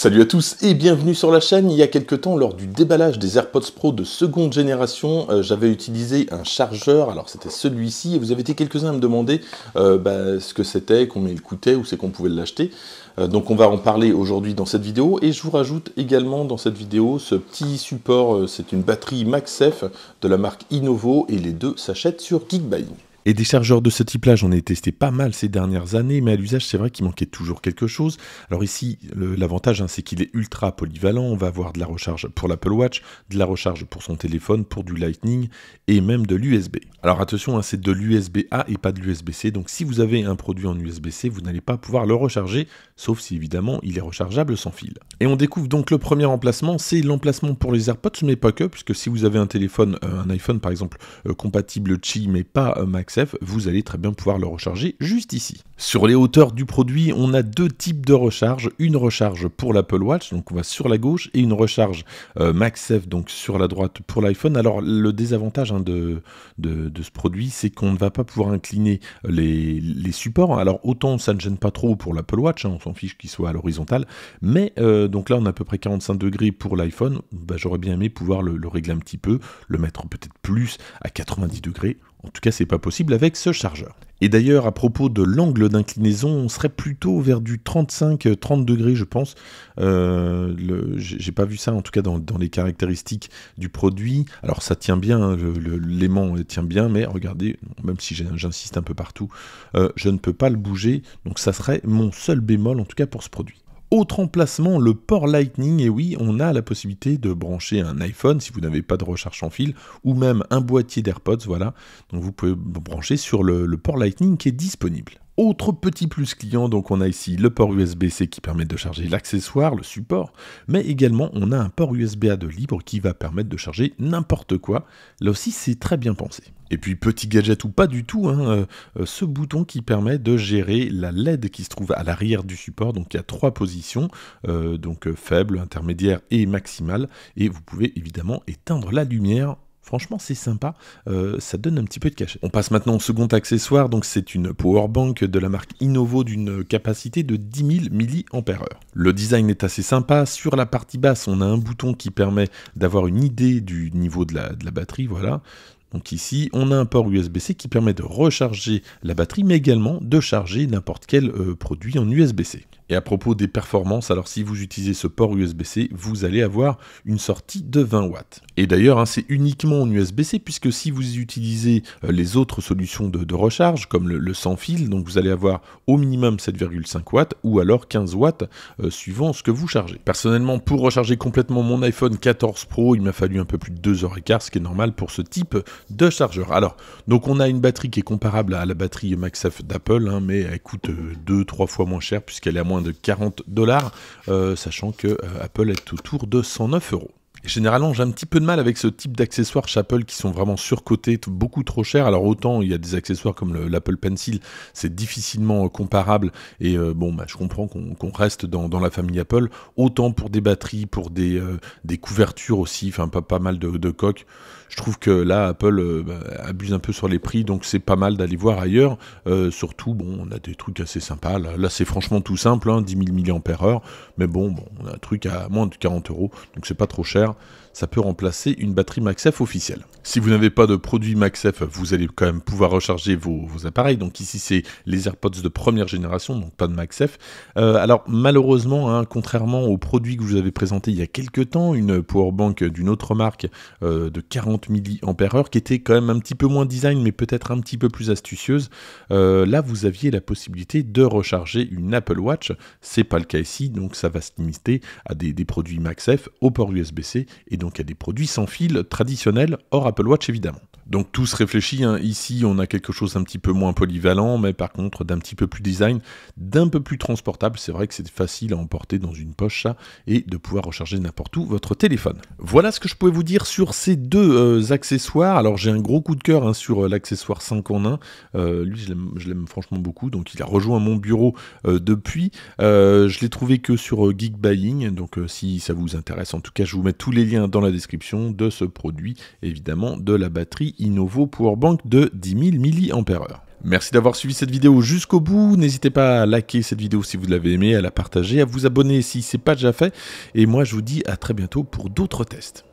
Salut à tous et bienvenue sur la chaîne. Il y a quelques temps, lors du déballage des AirPods Pro de seconde génération, euh, j'avais utilisé un chargeur, alors c'était celui-ci, et vous avez été quelques-uns à me demander euh, bah, ce que c'était, combien il coûtait, où c'est qu'on pouvait l'acheter. Euh, donc on va en parler aujourd'hui dans cette vidéo, et je vous rajoute également dans cette vidéo ce petit support, c'est une batterie MaxF de la marque Innovo, et les deux s'achètent sur Geekbuying. Et des chargeurs de ce type-là, j'en ai testé pas mal ces dernières années, mais à l'usage, c'est vrai qu'il manquait toujours quelque chose. Alors ici, l'avantage, hein, c'est qu'il est ultra polyvalent. On va avoir de la recharge pour l'Apple Watch, de la recharge pour son téléphone, pour du Lightning et même de l'USB. Alors attention, hein, c'est de l'USB-A et pas de l'USB-C. Donc si vous avez un produit en USB-C, vous n'allez pas pouvoir le recharger, sauf si évidemment il est rechargeable sans fil. Et on découvre donc le premier emplacement, c'est l'emplacement pour les AirPods, mais pas que, puisque si vous avez un téléphone, euh, un iPhone par exemple, euh, compatible Qi mais pas euh, Max vous allez très bien pouvoir le recharger juste ici. Sur les hauteurs du produit, on a deux types de recharge. Une recharge pour l'Apple Watch, donc on va sur la gauche, et une recharge euh, Max-F, donc sur la droite pour l'iPhone. Alors le désavantage hein, de, ce produit, c'est qu'on ne va pas pouvoir incliner les, supports. Alors autant ça ne gêne pas trop pour l'Apple Watch, hein, on s'en fiche qu'il soit à l'horizontale, mais euh, donc là on a à peu près 45 degrés pour l'iPhone. Bah, j'aurais bien aimé pouvoir le, le régler un petit peu, le mettre peut-être plus à 90 degrés en tout cas, c'est pas possible avec ce chargeur. Et d'ailleurs, à propos de l'angle d'inclinaison, on serait plutôt vers du 35-30 euh, degrés, je pense. Euh, j'ai pas vu ça, en tout cas, dans, les caractéristiques du produit. Alors, ça tient bien, hein, l'aimant tient bien, mais regardez, même si j'insiste un peu partout, euh, je ne peux pas le bouger. Donc, ça serait mon seul bémol, en tout cas, pour ce produit. Autre emplacement, le port Lightning, et oui, on a la possibilité de brancher un iPhone si vous n'avez pas de recharge en fil, ou même un boîtier d'AirPods, voilà, donc vous pouvez brancher sur le port Lightning qui est disponible. Autre petit plus client, donc on a ici le port USB-C qui permet de charger l'accessoire, le support, mais également on a un port USB-A de libre qui va permettre de charger n'importe quoi. Là aussi c'est très bien pensé. Et puis petit gadget ou pas du tout, hein, euh, euh, ce bouton qui permet de gérer la LED qui se trouve à l'arrière du support, donc il y a trois positions, euh, donc faible, intermédiaire et maximale, et vous pouvez évidemment éteindre la lumière Franchement, c'est sympa. Euh, ça donne un petit peu de cachet. On passe maintenant au second accessoire. Donc, c'est une power de la marque Innovo d'une capacité de 10 000 mAh. Le design est assez sympa. Sur la partie basse, on a un bouton qui permet d'avoir une idée du niveau de la, batterie. Voilà. Donc ici, on a un port USB-C qui permet de recharger la batterie, mais également de charger n'importe quel euh, produit en USB-C. Et à propos des performances, alors si vous utilisez ce port USB-C, vous allez avoir une sortie de 20 watts. Et d'ailleurs, hein, c'est uniquement en USB-C, puisque si vous utilisez euh, les autres solutions de, recharge, comme le, sans fil, donc vous allez avoir au minimum 7,5 watts, ou alors 15 watts, euh, suivant ce que vous chargez. Personnellement, pour recharger complètement mon iPhone 14 Pro, il m'a fallu un peu plus de 2h15, ce qui est normal pour ce type de chargeur. Alors, donc on a une batterie qui est comparable à la batterie MaxF d'Apple, hein, mais elle coûte 2-3 euh, fois moins cher, puisqu'elle est à moins de 40 dollars, euh, sachant que euh, Apple est autour de 109 euros. Généralement, j'ai un petit peu de mal avec ce type d'accessoires chez Apple qui sont vraiment surcotés, beaucoup trop chers. Alors autant il y a des accessoires comme l'Apple Pencil, c'est difficilement euh, comparable. Et euh, bon, bah, je comprends qu'on reste dans, la famille Apple. Autant pour des batteries, pour des, euh, des couvertures aussi, enfin pas, mal de, coques. Je trouve que là, Apple bah, abuse un peu sur les prix, donc c'est pas mal d'aller voir ailleurs. surtout, bon, on a des trucs assez sympas. Là, c'est franchement tout simple, 10 000 mAh. Mais bon, bon, on a un truc à moins de 40 euros, donc c'est pas trop cher ça peut remplacer une batterie MaxF officielle. Si vous n'avez pas de produit MaxF vous allez quand même pouvoir recharger vos, appareils. Donc ici, c'est les AirPods de première génération, donc pas de MaxF euh, alors malheureusement, hein, contrairement aux produits que je vous avais présenté il y a quelques temps, une powerbank d'une autre marque euh, de 40 mAh qui était quand même un petit peu moins design, mais peut-être un petit peu plus astucieuse. Euh, là, vous aviez la possibilité de recharger une Apple Watch. C'est pas le cas ici, donc ça va se limiter à des, produits MaxF au port USB-C et donc à des produits sans fil traditionnels, hors Apple Watch évidemment. Donc tout se réfléchit. Hein. Ici, on a quelque chose un petit peu moins polyvalent, mais par contre d'un petit peu plus design, d'un peu plus transportable. C'est vrai que c'est facile à emporter dans une poche, ça, et de pouvoir recharger n'importe où votre téléphone. Voilà ce que je pouvais vous dire sur ces deux euh, accessoires. Alors j'ai un gros coup de cœur hein, sur euh, l'accessoire 5 en 1. Euh, lui, je l'aime franchement beaucoup, donc il a rejoint mon bureau depuis. je l'ai trouvé que sur Geek Buying, donc si ça vous intéresse, en tout cas, je vous mets tous les liens dans la description de ce produit, évidemment, de la batterie Innovo Power Bank de 10 000 mAh. Merci d'avoir suivi cette vidéo jusqu'au bout. N'hésitez pas à liker cette vidéo si vous l'avez aimée, à la partager, à vous abonner si ce n'est pas déjà fait. Et moi, je vous dis à très bientôt pour d'autres tests.